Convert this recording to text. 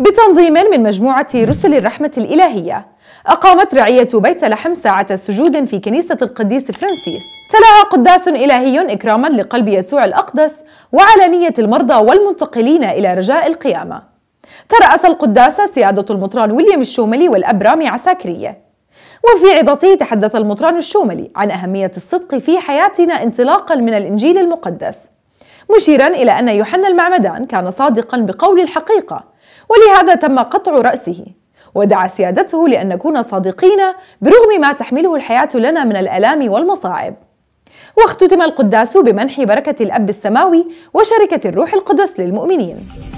بتنظيم من مجموعة رسل الرحمة الإلهية أقامت رعية بيت لحم ساعة سجود في كنيسة القديس فرانسيس تلاها قداس إلهي إكراما لقلب يسوع الأقدس وعلى نية المرضى والمنتقلين إلى رجاء القيامة ترأس القداس سيادة المطران ويليام الشوملي والأب رامي عساكرية وفي عظته تحدث المطران الشوملي عن أهمية الصدق في حياتنا انطلاقا من الإنجيل المقدس مشيرا إلى أن يوحنا المعمدان كان صادقا بقول الحقيقة ولهذا تم قطع رأسه ودعا سيادته لأن نكون صادقين برغم ما تحمله الحياة لنا من الآلام والمصاعب واختتم القداس بمنح بركة الأب السماوي وشركة الروح القدس للمؤمنين